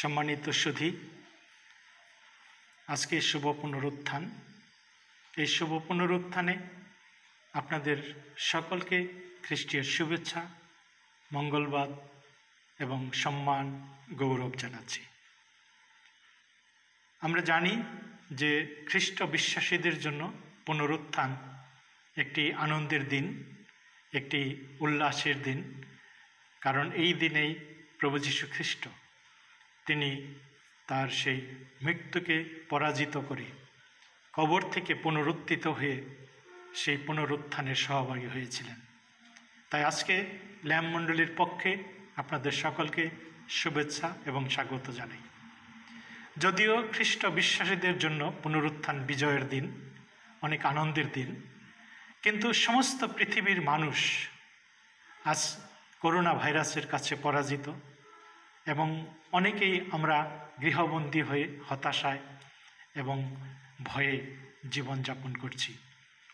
সম্মানিত সুধি আজকে শুভ পুনরুত্থান এই শুভ পুনরুত্থানে আপনাদের সকলকে খ্রিস্টীয় শুভেচ্ছা মঙ্গলবাদ এবং সম্মান গৌরব জানাচ্ছি আমরা জানি যে খ্রিস্ট বিশ্বাসীদের জন্য পুনরুত্থান একটি আনন্দের দিন একটি উল্লাসের দিন কারণ এই দিনেই প্রভু যীশু খ্রিস্ট তিনি তার সেই মৃত্যুকে পরাজিত করে কবর থেকে পুনরুত্থিত হয়ে সেই পুনরুত্থানের সহভাগী হয়েছিলেন তাই আজকে ল্যাম মণ্ডলীর পক্ষে আপনাদের সকলকে শুভেচ্ছা এবং স্বাগত জানাই যদিও খ্রিস্ট বিশ্বাসীদের জন্য পুনরুত্থান বিজয়ের দিন অনেক আনন্দের দিন কিন্তু সমস্ত পৃথিবীর মানুষ আজ করোনা ভাইরাসের কাছে পরাজিত এবং অনেকেই আমরা গৃহবন্দী হয়ে হতাশায় এবং ভয়ে জীবনযাপন করছি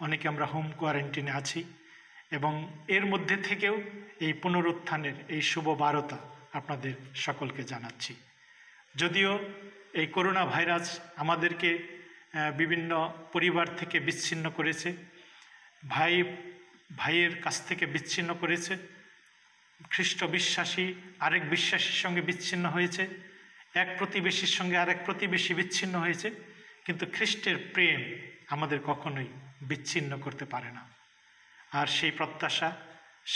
অনেকে আমরা হোম কোয়ারেন্টিনে আছি এবং এর মধ্যে থেকেও এই পুনরুত্থানের এই শুভ বারতা আপনাদের সকলকে জানাচ্ছি যদিও এই করোনা ভাইরাস আমাদেরকে বিভিন্ন পরিবার থেকে বিচ্ছিন্ন করেছে ভাই ভাইয়ের কাছ থেকে বিচ্ছিন্ন করেছে খ্রিস্ট বিশ্বাসী আরেক বিশ্বাসীর সঙ্গে বিচ্ছিন্ন হয়েছে এক প্রতিবেশীর সঙ্গে আরেক প্রতিবেশী বিচ্ছিন্ন হয়েছে কিন্তু খ্রিস্টের প্রেম আমাদের কখনোই বিচ্ছিন্ন করতে পারে না আর সেই প্রত্যাশা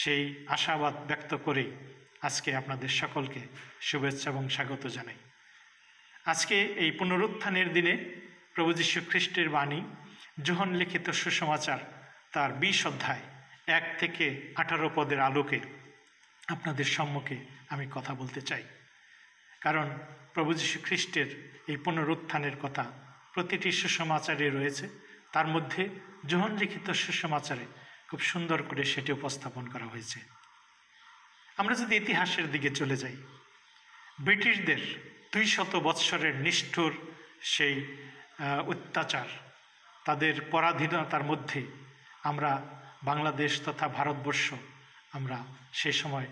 সেই আশাবাদ ব্যক্ত করেই আজকে আপনাদের সকলকে শুভেচ্ছা এবং স্বাগত জানাই আজকে এই পুনরুত্থানের দিনে প্রভু যীশু খ্রিস্টের বাণী জোহন লিখিত সুসমাচার তার বিশ অধ্যায় এক থেকে আঠারো পদের আলোকে আপনাদের সম্মুখে আমি কথা বলতে চাই কারণ প্রভু যীশু খ্রিস্টের এই পুনরুত্থানের কথা প্রতিটি সুসমাচারে রয়েছে তার মধ্যে জোহন লিখিত সুসমাচারে খুব সুন্দর করে সেটি উপস্থাপন করা হয়েছে আমরা যদি ইতিহাসের দিকে চলে যাই ব্রিটিশদের দুই শত বৎসরের নিষ্ঠুর সেই অত্যাচার তাদের পরাধীনতার মধ্যে আমরা বাংলাদেশ তথা ভারতবর্ষ আমরা সে সময়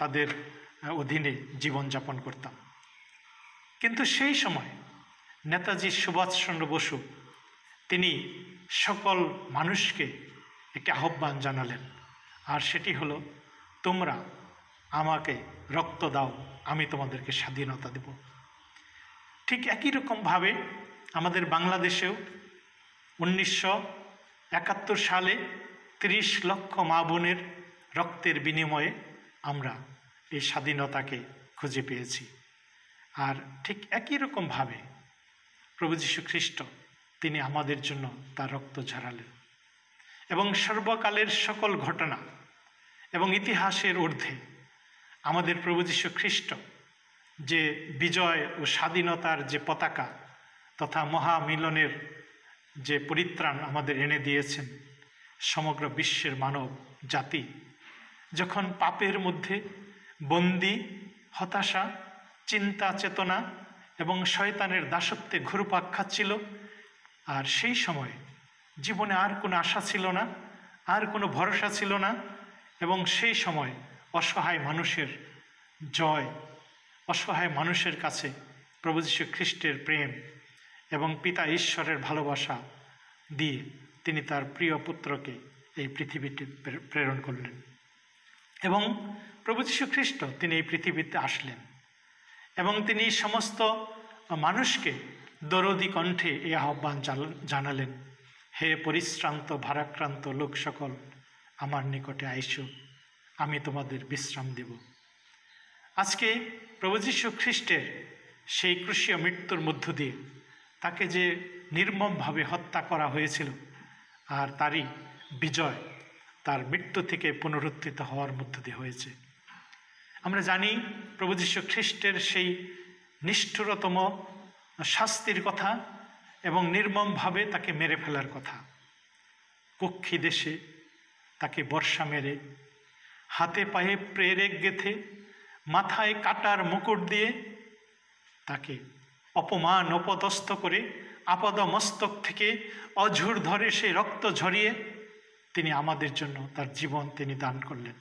তাদের অধীনে জীবনযাপন করতাম কিন্তু সেই সময় নেতাজি সুভাষচন্দ্র বসু তিনি সকল মানুষকে একটি আহ্বান জানালেন আর সেটি হলো তোমরা আমাকে রক্ত দাও আমি তোমাদেরকে স্বাধীনতা দেব ঠিক একই রকমভাবে আমাদের বাংলাদেশেও উনিশশো একাত্তর সালে ৩০ লক্ষ মা বোনের রক্তের বিনিময়ে আমরা এই স্বাধীনতাকে খুঁজে পেয়েছি আর ঠিক একই রকমভাবে প্রভু যীশু খ্রিস্ট তিনি আমাদের জন্য তার রক্ত ঝরালেন এবং সর্বকালের সকল ঘটনা এবং ইতিহাসের ঊর্ধ্বে আমাদের প্রভু যীশু খ্রিস্ট যে বিজয় ও স্বাধীনতার যে পতাকা তথা মহামিলনের যে পরিত্রাণ আমাদের এনে দিয়েছেন সমগ্র বিশ্বের মানব জাতি যখন পাপের মধ্যে বন্দি হতাশা চিন্তা চেতনা এবং শয়তানের দাসত্বে ঘুরপাক খাচ্ছিল আর সেই সময় জীবনে আর কোনো আশা ছিল না আর কোনো ভরসা ছিল না এবং সেই সময় অসহায় মানুষের জয় অসহায় মানুষের কাছে প্রভু যীশু খ্রিস্টের প্রেম এবং পিতা ঈশ্বরের ভালোবাসা দিয়ে তিনি তার প্রিয় পুত্রকে এই পৃথিবীটি প্রেরণ করলেন এবং প্রভু যীশু তিনি এই পৃথিবীতে আসলেন এবং তিনি সমস্ত মানুষকে দরদি কণ্ঠে এই আহ্বান জানালেন হে পরিশ্রান্ত ভারাক্রান্ত লোক সকল আমার নিকটে আইসু আমি তোমাদের বিশ্রাম দেব আজকে প্রভু যীশু খ্রিস্টের সেই কৃষীয় মৃত্যুর মধ্য দিয়ে তাকে যে নির্মমভাবে হত্যা করা হয়েছিল আর তারই বিজয় তার মৃত্যু থেকে পুনরুত্থিত হওয়ার মধ্য দিয়ে হয়েছে আমরা জানি প্রভু যীশু খ্রিস্টের সেই নিষ্ঠুরতম শাস্তির কথা এবং নির্মমভাবে তাকে মেরে ফেলার কথা কক্ষী দেশে তাকে বর্ষা মেরে হাতে পায়ে প্রেরেক গেথে মাথায় কাটার মুকুট দিয়ে তাকে অপমান অপদস্থ করে মস্তক থেকে অঝুর ধরে সে রক্ত ঝরিয়ে তিনি আমাদের জন্য তার জীবন তিনি দান করলেন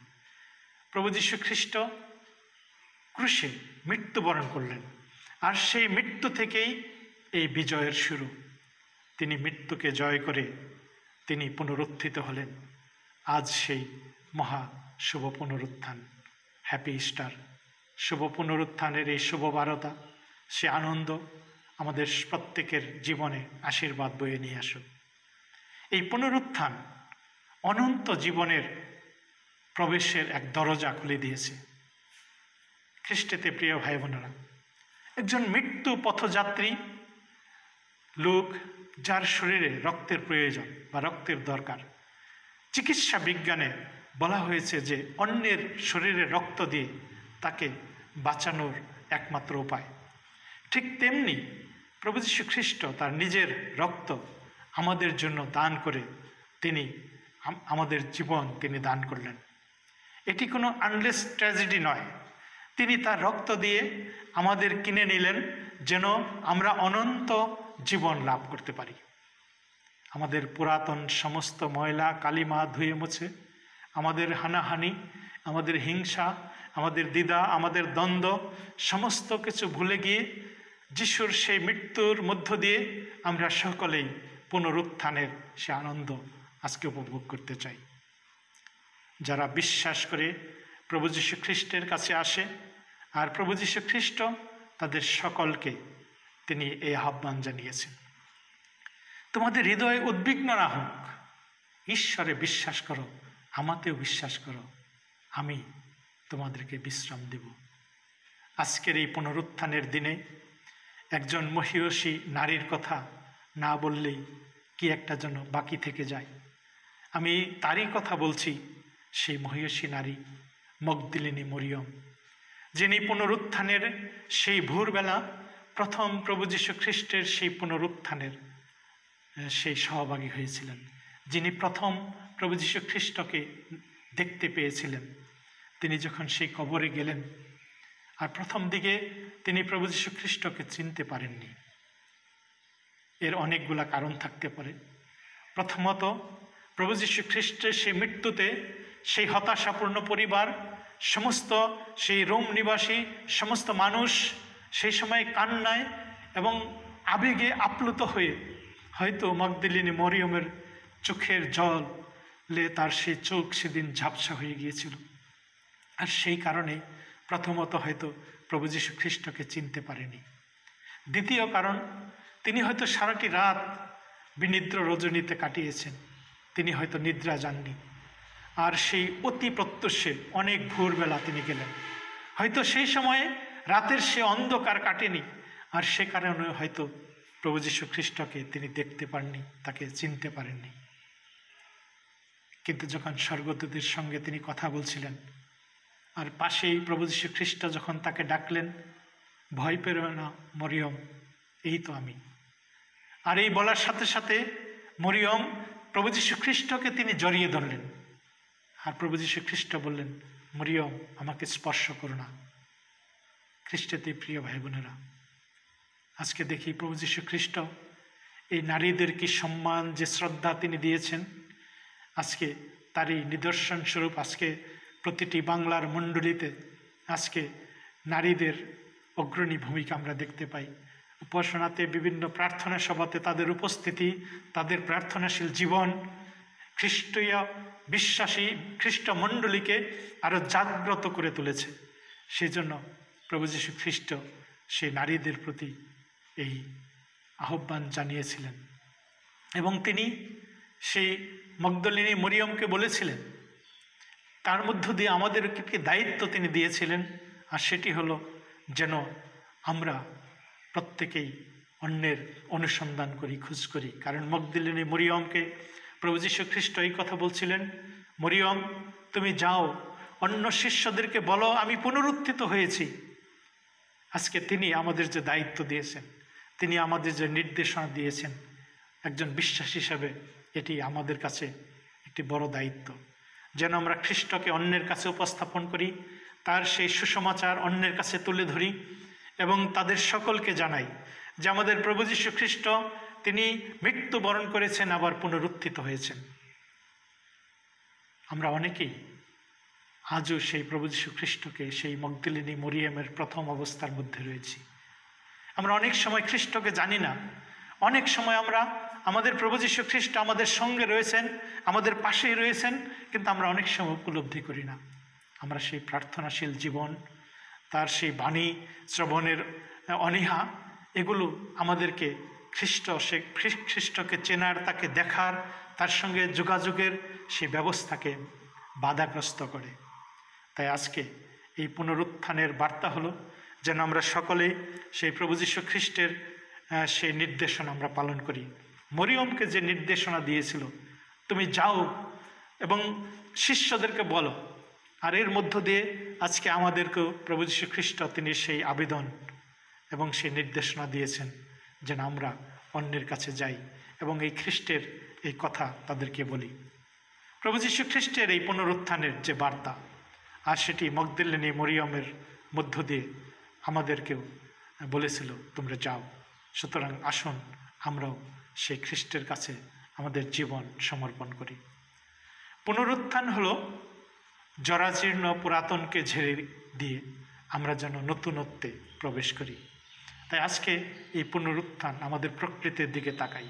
প্রভু যীশু খ্রিস্ট ক্রুশে মৃত্যুবরণ করলেন আর সেই মৃত্যু থেকেই এই বিজয়ের শুরু তিনি মৃত্যুকে জয় করে তিনি পুনরুত্থিত হলেন আজ সেই মহা শুভ পুনরুত্থান হ্যাপি স্টার শুভ পুনরুত্থানের এই শুভ বারতা সে আনন্দ আমাদের প্রত্যেকের জীবনে আশীর্বাদ বয়ে নিয়ে আসুক এই পুনরুত্থান অনন্ত জীবনের প্রবেশের এক দরজা খুলে দিয়েছে খ্রিস্টেতে প্রিয় ভাই বোনেরা একজন মৃত্যু পথযাত্রী লোক যার শরীরে রক্তের প্রয়োজন বা রক্তের দরকার চিকিৎসা বিজ্ঞানে বলা হয়েছে যে অন্যের শরীরে রক্ত দিয়ে তাকে বাঁচানোর একমাত্র উপায় ঠিক তেমনি প্রভু যীশু খ্রিস্ট তার নিজের রক্ত আমাদের জন্য দান করে তিনি আমাদের জীবন তিনি দান করলেন এটি কোনো আনলেস ট্র্যাজেডি নয় তিনি তার রক্ত দিয়ে আমাদের কিনে নিলেন যেন আমরা অনন্ত জীবন লাভ করতে পারি আমাদের পুরাতন সমস্ত ময়লা কালিমা ধুয়ে মুছে আমাদের হানাহানি আমাদের হিংসা আমাদের দ্বিধা আমাদের দ্বন্দ্ব সমস্ত কিছু ভুলে গিয়ে যিশুর সেই মৃত্যুর মধ্য দিয়ে আমরা সকলেই পুনরুত্থানের সে আনন্দ আজকে উপভোগ করতে চাই যারা বিশ্বাস করে প্রভু যীশু খ্রিস্টের কাছে আসে আর প্রভু যীশু খ্রিস্ট তাদের সকলকে তিনি এই আহ্বান জানিয়েছেন তোমাদের হৃদয়ে উদ্বিগ্ন না হোক ঈশ্বরে বিশ্বাস করো আমাতেও বিশ্বাস করো আমি তোমাদেরকে বিশ্রাম দেব আজকের এই পুনরুত্থানের দিনে একজন মহিয়সী নারীর কথা না বললেই কি একটা যেন বাকি থেকে যায় আমি তারই কথা বলছি সেই মহিয়সী নারী মগদিলিনী মরিয়ম যিনি পুনরুত্থানের সেই ভোরবেলা প্রথম প্রভু যীশু খ্রিস্টের সেই পুনরুত্থানের সেই সহভাগী হয়েছিলেন যিনি প্রথম প্রভু যীশু খ্রিস্টকে দেখতে পেয়েছিলেন তিনি যখন সেই কবরে গেলেন আর প্রথম দিকে তিনি প্রভু যীশু খ্রিস্টকে চিনতে পারেননি এর অনেকগুলা কারণ থাকতে পারে প্রথমত প্রভু যীশু খ্রিস্টের সেই মৃত্যুতে সেই হতাশাপূর্ণ পরিবার সমস্ত সেই রোম নিবাসী সমস্ত মানুষ সেই সময় কান্নায় এবং আবেগে আপ্লুত হয়ে হয়তো মগদিলিনী মরিয়মের চোখের জল লে তার সেই চোখ সেদিন ঝাপসা হয়ে গিয়েছিল আর সেই কারণে প্রথমত হয়তো প্রভু যীশু খ্রিস্টকে চিনতে পারেনি দ্বিতীয় কারণ তিনি হয়তো সারাটি রাত বিনিদ্র রজনীতে কাটিয়েছেন তিনি হয়তো নিদ্রা যাননি আর সেই অতি প্রত্যুষে অনেক ভোরবেলা তিনি গেলেন হয়তো সেই সময়ে রাতের সে অন্ধকার কাটেনি আর সে কারণে হয়তো প্রভু যীশু খ্রিস্টকে তিনি দেখতে পাননি তাকে চিনতে পারেননি কিন্তু যখন স্বর্গদূতের সঙ্গে তিনি কথা বলছিলেন আর পাশেই প্রভু যীশু খ্রিস্ট যখন তাকে ডাকলেন ভয় পেরো না মরিয়ম এই তো আমি আর এই বলার সাথে সাথে মরিয়ম প্রভু যীশু খ্রিস্টকে তিনি জড়িয়ে ধরলেন আর প্রভু যীশু খ্রিস্ট বললেন মরিয়ম আমাকে স্পর্শ করো না খ্রিস্টেতে প্রিয় ভাই বোনেরা আজকে দেখি প্রভু যীশু খ্রিস্ট এই নারীদের কি সম্মান যে শ্রদ্ধা তিনি দিয়েছেন আজকে তারই নিদর্শন স্বরূপ আজকে প্রতিটি বাংলার মণ্ডলীতে আজকে নারীদের অগ্রণী ভূমিকা আমরা দেখতে পাই উপাসনাতে বিভিন্ন প্রার্থনা সভাতে তাদের উপস্থিতি তাদের প্রার্থনাশীল জীবন খ্রিস্টীয় বিশ্বাসী খ্রিস্টমণ্ডলীকে আরও জাগ্রত করে তুলেছে সেই জন্য প্রভু যীশু খ্রিস্ট সেই নারীদের প্রতি এই আহ্বান জানিয়েছিলেন এবং তিনি সেই মগদলিনী মরিয়মকে বলেছিলেন তার মধ্য দিয়ে আমাদের কি দায়িত্ব তিনি দিয়েছিলেন আর সেটি হলো যেন আমরা প্রত্যেকেই অন্যের অনুসন্ধান করি খোঁজ করি কারণ মকদিলিনী মরিয়মকে প্রভু যীশু খ্রিস্ট এই কথা বলছিলেন মরিয়ম তুমি যাও অন্য শিষ্যদেরকে বলো আমি পুনরুত্থিত হয়েছি আজকে তিনি আমাদের যে দায়িত্ব দিয়েছেন তিনি আমাদের যে নির্দেশনা দিয়েছেন একজন বিশ্বাস হিসাবে এটি আমাদের কাছে একটি বড় দায়িত্ব যেন আমরা খ্রিস্টকে অন্যের কাছে উপস্থাপন করি তার সেই সুসমাচার অন্যের কাছে তুলে ধরি এবং তাদের সকলকে জানাই যে আমাদের প্রভু যীশু খ্রিস্ট তিনি মৃত্যুবরণ করেছেন আবার পুনরুত্থিত হয়েছেন আমরা অনেকেই আজও সেই প্রভু যীশু খ্রিস্টকে সেই মগদিলিনী মরিয়মের প্রথম অবস্থার মধ্যে রয়েছি আমরা অনেক সময় খ্রিস্টকে জানি না অনেক সময় আমরা আমাদের প্রভু যীশু খ্রিস্ট আমাদের সঙ্গে রয়েছেন আমাদের পাশেই রয়েছেন কিন্তু আমরা অনেক সময় উপলব্ধি করি না আমরা সেই প্রার্থনাশীল জীবন তার সেই বাণী শ্রবণের অনীহা এগুলো আমাদেরকে খ্রিস্ট সে খ্রিস্টকে চেনার তাকে দেখার তার সঙ্গে যোগাযোগের সে ব্যবস্থাকে বাধাগ্রস্ত করে তাই আজকে এই পুনরুত্থানের বার্তা হলো যেন আমরা সকলে সেই প্রভু যীশু খ্রিস্টের সেই নির্দেশনা আমরা পালন করি মরিয়মকে যে নির্দেশনা দিয়েছিল তুমি যাও এবং শিষ্যদেরকে বলো আর এর মধ্য দিয়ে আজকে আমাদেরকেও প্রভু যীশু খ্রিস্ট তিনি সেই আবেদন এবং সেই নির্দেশনা দিয়েছেন যেন আমরা অন্যের কাছে যাই এবং এই খ্রিস্টের এই কথা তাদেরকে বলি প্রভু যীশু খ্রিস্টের এই পুনরুত্থানের যে বার্তা আর সেটি মগদিল্লিনী মরিয়মের মধ্য দিয়ে আমাদেরকেও বলেছিল তোমরা যাও সুতরাং আসুন আমরাও সেই খ্রিস্টের কাছে আমাদের জীবন সমর্পণ করি পুনরুত্থান হলো জরাজীর্ণ পুরাতনকে ঝেড়ে দিয়ে আমরা যেন নতুনত্বে প্রবেশ করি তাই আজকে এই পুনরুত্থান আমাদের প্রকৃতির দিকে তাকাই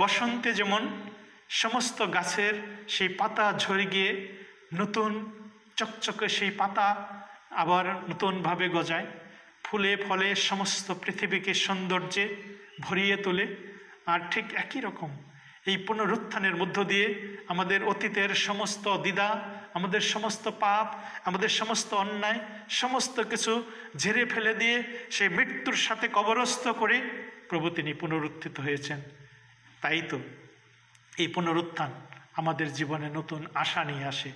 বসন্তে যেমন সমস্ত গাছের সেই পাতা ঝরে গিয়ে নতুন চকচকে সেই পাতা আবার নতুনভাবে গজায় ফুলে ফলে সমস্ত পৃথিবীকে সৌন্দর্যে ভরিয়ে তোলে আর ঠিক একই রকম এই পুনরুত্থানের মধ্য দিয়ে আমাদের অতীতের সমস্ত দ্বিধা আমাদের সমস্ত পাপ আমাদের সমস্ত অন্যায় সমস্ত কিছু ঝেড়ে ফেলে দিয়ে সেই মৃত্যুর সাথে কবরস্থ করে প্রভু তিনি পুনরুত্থিত হয়েছেন তাই তো এই পুনরুত্থান আমাদের জীবনে নতুন আশা নিয়ে আসে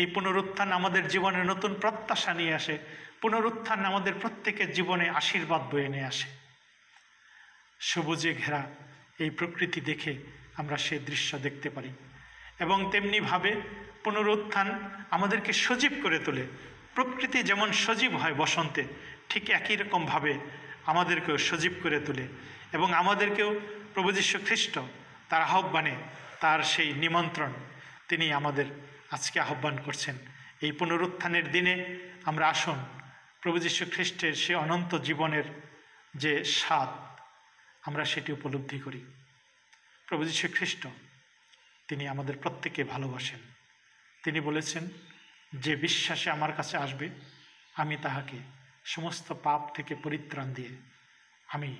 এই পুনরুত্থান আমাদের জীবনে নতুন প্রত্যাশা নিয়ে আসে পুনরুত্থান আমাদের প্রত্যেকের জীবনে আশীর্বাদ বয়ে নিয়ে আসে সবুজে ঘেরা এই প্রকৃতি দেখে আমরা সে দৃশ্য দেখতে পারি এবং তেমনিভাবে পুনরুত্থান আমাদেরকে সজীব করে তোলে প্রকৃতি যেমন সজীব হয় বসন্তে ঠিক একই রকমভাবে আমাদেরকেও সজীব করে তোলে এবং আমাদেরকেও প্রভু যীশু খ্রিস্ট তার আহ্বানে তার সেই নিমন্ত্রণ তিনি আমাদের আজকে আহ্বান করছেন এই পুনরুত্থানের দিনে আমরা আসুন প্রভু যীশু খ্রিস্টের সে অনন্ত জীবনের যে স্বাদ আমরা সেটি উপলব্ধি করি প্রভু যীশু খ্রিস্ট তিনি আমাদের প্রত্যেকে ভালোবাসেন তিনি বলেছেন যে বিশ্বাসে আমার কাছে আসবে আমি তাহাকে সমস্ত পাপ থেকে পরিত্রাণ দিয়ে আমি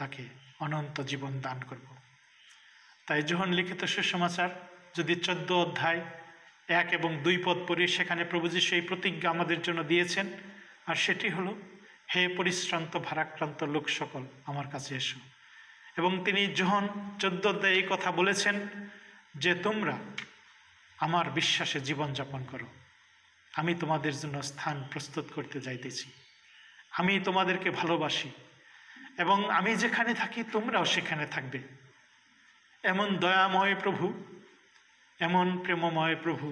তাকে অনন্ত জীবন দান করব তাই যোহন লিখিত সুসমাচার যদি চোদ্দ অধ্যায় এক এবং দুই পদ পড়ে সেখানে প্রভুজী সেই প্রতিজ্ঞা আমাদের জন্য দিয়েছেন আর সেটি হলো হে পরিশ্রান্ত ভারাক্রান্ত লোক সকল আমার কাছে এসো এবং তিনি যোহন চোদ্দ অধ্যায় এই কথা বলেছেন যে তোমরা আমার বিশ্বাসে জীবনযাপন করো আমি তোমাদের জন্য স্থান প্রস্তুত করতে যাইতেছি আমি তোমাদেরকে ভালোবাসি এবং আমি যেখানে থাকি তোমরাও সেখানে থাকবে এমন দয়াময় প্রভু এমন প্রেমময় প্রভু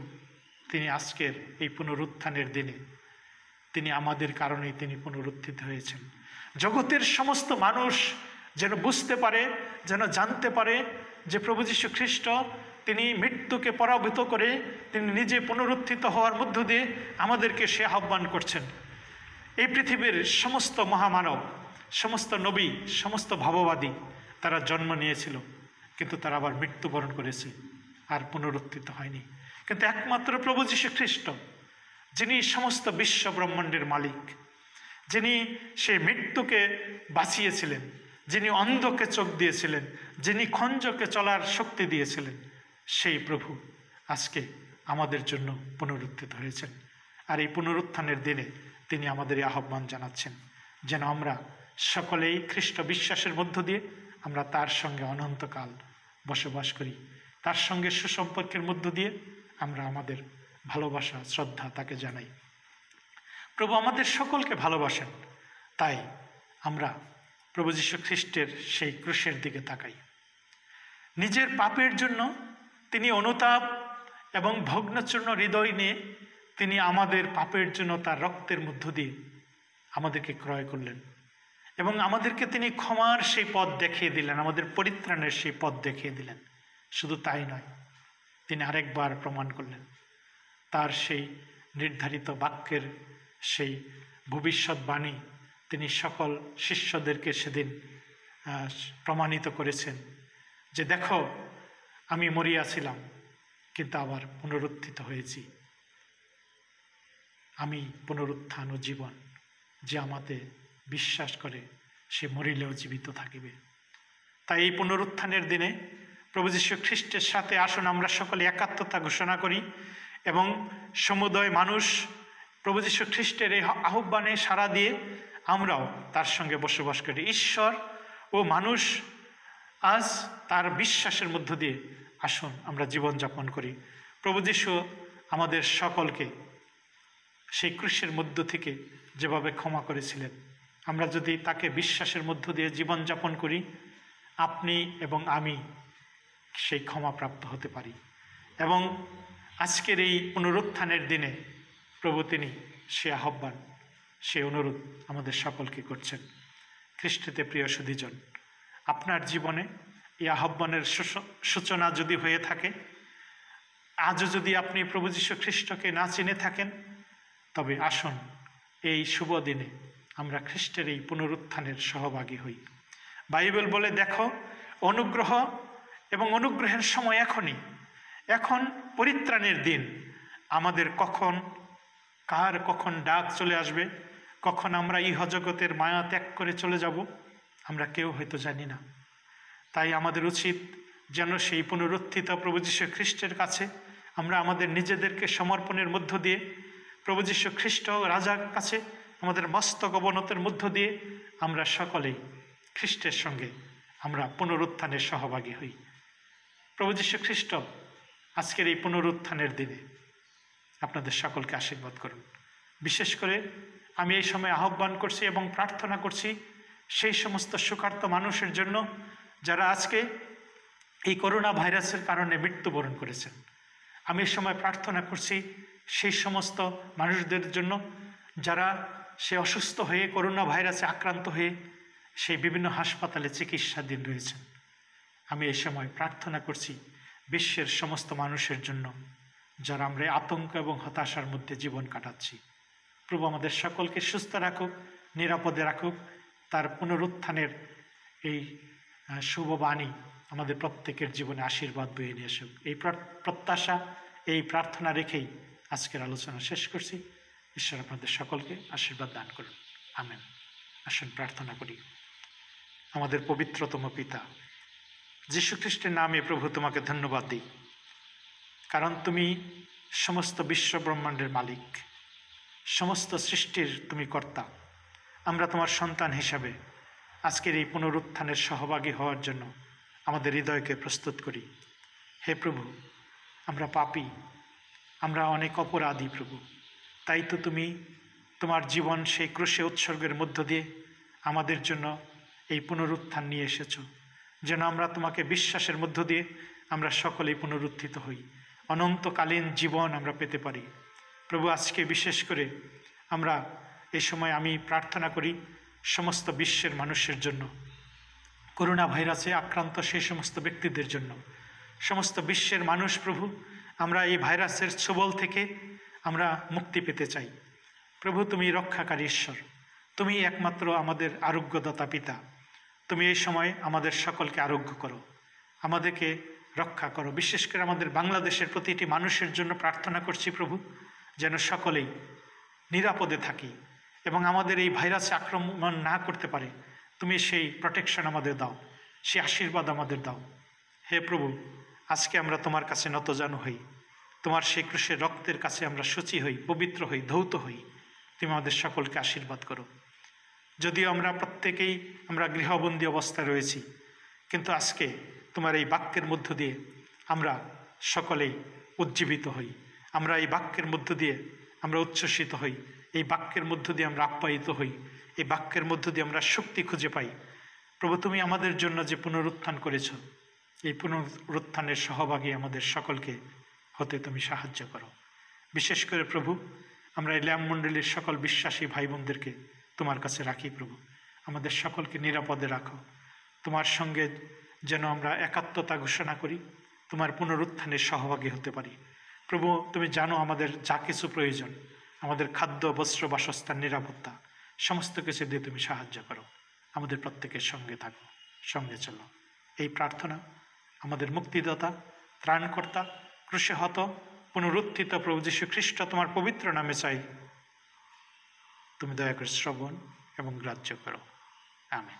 তিনি আজকের এই পুনরুত্থানের দিনে তিনি আমাদের কারণেই তিনি পুনরুত্থিত হয়েছেন জগতের সমস্ত মানুষ যেন বুঝতে পারে যেন জানতে পারে যে প্রভু যীশু খ্রিস্ট তিনি মৃত্যুকে পরাভূত করে তিনি নিজে পুনরুত্থিত হওয়ার মধ্য দিয়ে আমাদেরকে সে আহ্বান করছেন এই পৃথিবীর সমস্ত মহামানব সমস্ত নবী সমস্ত ভাববাদী তারা জন্ম নিয়েছিল কিন্তু তারা আবার মৃত্যুবরণ করেছে আর পুনরুত্থিত হয়নি কিন্তু একমাত্র প্রভু যীশু খ্রিস্ট যিনি সমস্ত বিশ্ব ব্রহ্মাণ্ডের মালিক যিনি সে মৃত্যুকে বাঁচিয়েছিলেন যিনি অন্ধকে চোখ দিয়েছিলেন যিনি খঞ্জকে চলার শক্তি দিয়েছিলেন সেই প্রভু আজকে আমাদের জন্য পুনরুত্থিত হয়েছেন আর এই পুনরুত্থানের দিনে তিনি আমাদের আহ্বান জানাচ্ছেন যেন আমরা সকলেই খ্রিস্ট বিশ্বাসের মধ্য দিয়ে আমরা তার সঙ্গে অনন্তকাল বসবাস করি তার সঙ্গে সুসম্পর্কের মধ্য দিয়ে আমরা আমাদের ভালোবাসা শ্রদ্ধা তাকে জানাই প্রভু আমাদের সকলকে ভালোবাসেন তাই আমরা প্রভু যীশু খ্রিস্টের সেই ক্রুশের দিকে তাকাই নিজের পাপের জন্য তিনি অনুতাপ এবং ভগ্নচূর্ণ হৃদয় নিয়ে তিনি আমাদের পাপের জন্য তার রক্তের মধ্য দিয়ে আমাদেরকে ক্রয় করলেন এবং আমাদেরকে তিনি ক্ষমার সেই পথ দেখিয়ে দিলেন আমাদের পরিত্রাণের সেই পথ দেখিয়ে দিলেন শুধু তাই নয় তিনি আরেকবার প্রমাণ করলেন তার সেই নির্ধারিত বাক্যের সেই ভবিষ্যৎবাণী তিনি সকল শিষ্যদেরকে সেদিন প্রমাণিত করেছেন যে দেখো আমি মরিয়াছিলাম কিন্তু আবার পুনরুত্থিত হয়েছি আমি পুনরুত্থান ও জীবন যে আমাতে বিশ্বাস করে সে মরিলেও জীবিত থাকিবে তাই এই পুনরুত্থানের দিনে প্রভু যীশু খ্রিস্টের সাথে আসুন আমরা সকলে একাত্মতা ঘোষণা করি এবং সমুদয় মানুষ প্রভু যীশু খ্রিস্টের এই আহ্বানে সাড়া দিয়ে আমরাও তার সঙ্গে বসবাস করি ঈশ্বর ও মানুষ আজ তার বিশ্বাসের মধ্য দিয়ে আসুন আমরা জীবনযাপন করি প্রভু যিশু আমাদের সকলকে সেই কৃষ্ণের মধ্য থেকে যেভাবে ক্ষমা করেছিলেন আমরা যদি তাকে বিশ্বাসের মধ্য দিয়ে জীবনযাপন করি আপনি এবং আমি সেই ক্ষমা প্রাপ্ত হতে পারি এবং আজকের এই পুনরুত্থানের দিনে প্রভু তিনি সে আহ্বান সে অনুরোধ আমাদের সকলকে করছেন খ্রিস্টিতে প্রিয় সুধীজন আপনার জীবনে এই আহ্বানের সূচনা যদি হয়ে থাকে আজও যদি আপনি প্রভু যীশু খ্রিস্টকে না চিনে থাকেন তবে আসুন এই শুভ দিনে আমরা খ্রিস্টের এই পুনরুত্থানের সহভাগী হই বাইবেল বলে দেখো অনুগ্রহ এবং অনুগ্রহের সময় এখনই এখন পরিত্রাণের দিন আমাদের কখন কার কখন ডাক চলে আসবে কখন আমরা ইহজগতের মায়া ত্যাগ করে চলে যাব আমরা কেউ হয়তো জানি না তাই আমাদের উচিত যেন সেই পুনরুত্থিত প্রভু যীশু খ্রিস্টের কাছে আমরা আমাদের নিজেদেরকে সমর্পণের মধ্য দিয়ে প্রভু যীশু খ্রিস্ট রাজার কাছে আমাদের মস্তক অবনতের মধ্য দিয়ে আমরা সকলেই খ্রিস্টের সঙ্গে আমরা পুনরুত্থানের সহভাগী হই প্রভু যীশু খ্রিস্ট আজকের এই পুনরুত্থানের দিনে আপনাদের সকলকে আশীর্বাদ করুন বিশেষ করে আমি এই সময় আহ্বান করছি এবং প্রার্থনা করছি সেই সমস্ত সুকার্ত মানুষের জন্য যারা আজকে এই করোনা ভাইরাসের কারণে মৃত্যুবরণ করেছেন আমি এ সময় প্রার্থনা করছি সেই সমস্ত মানুষদের জন্য যারা সে অসুস্থ হয়ে করোনা ভাইরাসে আক্রান্ত হয়ে সেই বিভিন্ন হাসপাতালে চিকিৎসাধীন রয়েছেন আমি এ সময় প্রার্থনা করছি বিশ্বের সমস্ত মানুষের জন্য যারা আমরা আতঙ্ক এবং হতাশার মধ্যে জীবন কাটাচ্ছি প্রভু আমাদের সকলকে সুস্থ রাখুক নিরাপদে রাখুক তার পুনরুত্থানের এই শুভবাণী আমাদের প্রত্যেকের জীবনে আশীর্বাদ বয়ে নিয়ে আসুক এই প্রত্যাশা এই প্রার্থনা রেখেই আজকের আলোচনা শেষ করছি ঈশ্বর আপনাদের সকলকে আশীর্বাদ দান করুন আমেন আসুন প্রার্থনা করি আমাদের পবিত্রতম পিতা যীশুখ্রিস্টের নামে প্রভু তোমাকে ধন্যবাদ দিই কারণ তুমি সমস্ত বিশ্বব্রহ্মাণ্ডের মালিক সমস্ত সৃষ্টির তুমি কর্তা আমরা তোমার সন্তান হিসাবে আজকের এই পুনরুত্থানের সহভাগী হওয়ার জন্য আমাদের হৃদয়কে প্রস্তুত করি হে প্রভু আমরা পাপি আমরা অনেক অপরাধী প্রভু তাই তো তুমি তোমার জীবন সেই ক্রুশে উৎসর্গের মধ্য দিয়ে আমাদের জন্য এই পুনরুত্থান নিয়ে এসেছ যেন আমরা তোমাকে বিশ্বাসের মধ্য দিয়ে আমরা সকলেই পুনরুত্থিত হই অনন্তকালীন জীবন আমরা পেতে পারি প্রভু আজকে বিশেষ করে আমরা এই সময় আমি প্রার্থনা করি সমস্ত বিশ্বের মানুষের জন্য করোনা ভাইরাসে আক্রান্ত সেই সমস্ত ব্যক্তিদের জন্য সমস্ত বিশ্বের মানুষ প্রভু আমরা এই ভাইরাসের ছবল থেকে আমরা মুক্তি পেতে চাই প্রভু তুমি রক্ষাকারী ঈশ্বর তুমি একমাত্র আমাদের আরোগ্যদাতা পিতা তুমি এই সময় আমাদের সকলকে আরোগ্য করো আমাদেরকে রক্ষা করো বিশেষ করে আমাদের বাংলাদেশের প্রতিটি মানুষের জন্য প্রার্থনা করছি প্রভু যেন সকলেই নিরাপদে থাকি এবং আমাদের এই ভাইরাসে আক্রমণ না করতে পারে তুমি সেই প্রোটেকশন আমাদের দাও সেই আশীর্বাদ আমাদের দাও হে প্রভু আজকে আমরা তোমার কাছে নতজান হই তোমার সেই ক্রুশের রক্তের কাছে আমরা সূচি হই পবিত্র হই ধৌত হই তুমি আমাদের সকলকে আশীর্বাদ করো যদিও আমরা প্রত্যেকেই আমরা গৃহবন্দী অবস্থায় রয়েছি কিন্তু আজকে তোমার এই বাক্যের মধ্য দিয়ে আমরা সকলেই উজ্জীবিত হই আমরা এই বাক্যের মধ্য দিয়ে আমরা উচ্ছ্বসিত হই এই বাক্যের মধ্য দিয়ে আমরা আপ্যায়িত হই এই বাক্যের মধ্য দিয়ে আমরা শক্তি খুঁজে পাই প্রভু তুমি আমাদের জন্য যে পুনরুত্থান করেছ এই পুনরুত্থানের সহভাগী আমাদের সকলকে হতে তুমি সাহায্য করো বিশেষ করে প্রভু আমরা এই ল্যাম মণ্ডলীর সকল বিশ্বাসী ভাই বোনদেরকে তোমার কাছে রাখি প্রভু আমাদের সকলকে নিরাপদে রাখো তোমার সঙ্গে যেন আমরা একাত্মতা ঘোষণা করি তোমার পুনরুত্থানের সহভাগী হতে পারি প্রভু তুমি জানো আমাদের যা কিছু প্রয়োজন আমাদের খাদ্য বস্ত্র বাসস্থান নিরাপত্তা সমস্ত কিছু দিয়ে তুমি সাহায্য করো আমাদের প্রত্যেকের সঙ্গে থাকো সঙ্গে চলো এই প্রার্থনা আমাদের মুক্তিদাতা ত্রাণকর্তা ক্রুশে হত পুনরুত্থিত প্রভু যীশু খ্রিস্ট তোমার পবিত্র নামে চাই তুমি দয়া করে শ্রবণ এবং গ্রাহ্য করো আমি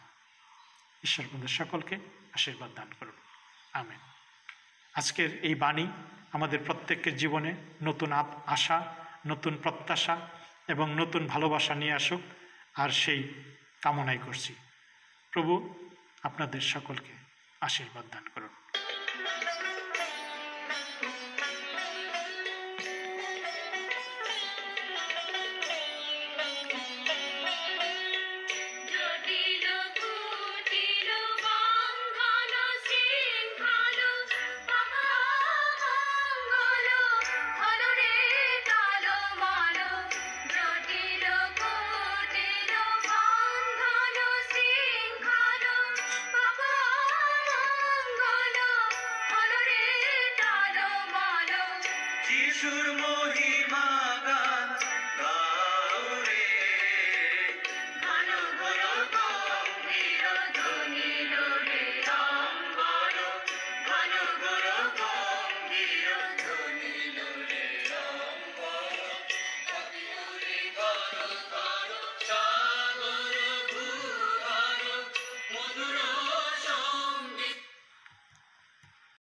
ঈশ্বর বন্ধু সকলকে আশীর্বাদ দান করুন আমি আজকের এই বাণী আমাদের প্রত্যেকের জীবনে নতুন আশা নতুন প্রত্যাশা এবং নতুন ভালোবাসা নিয়ে আসুক আর সেই কামনাই করছি প্রভু আপনাদের সকলকে আশীর্বাদ দান করুন যিশুর মহিমা